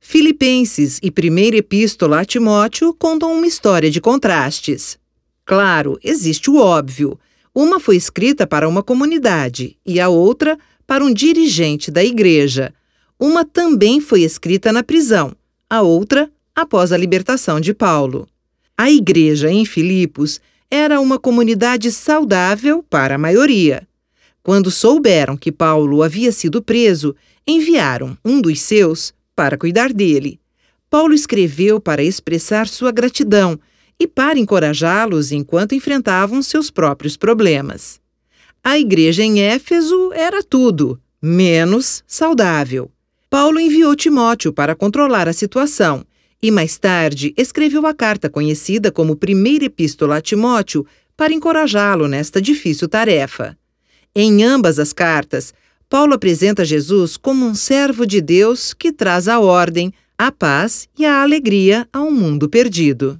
Filipenses e Primeira Epístola a Timóteo contam uma história de contrastes. Claro, existe o óbvio. Uma foi escrita para uma comunidade e a outra para um dirigente da igreja. Uma também foi escrita na prisão, a outra após a libertação de Paulo. A igreja em Filipos era uma comunidade saudável para a maioria. Quando souberam que Paulo havia sido preso, enviaram um dos seus para cuidar dele. Paulo escreveu para expressar sua gratidão e para encorajá-los enquanto enfrentavam seus próprios problemas. A igreja em Éfeso era tudo, menos saudável. Paulo enviou Timóteo para controlar a situação e, mais tarde, escreveu a carta conhecida como Primeira Epístola a Timóteo para encorajá-lo nesta difícil tarefa. Em ambas as cartas, Paulo apresenta Jesus como um servo de Deus que traz a ordem, a paz e a alegria a um mundo perdido.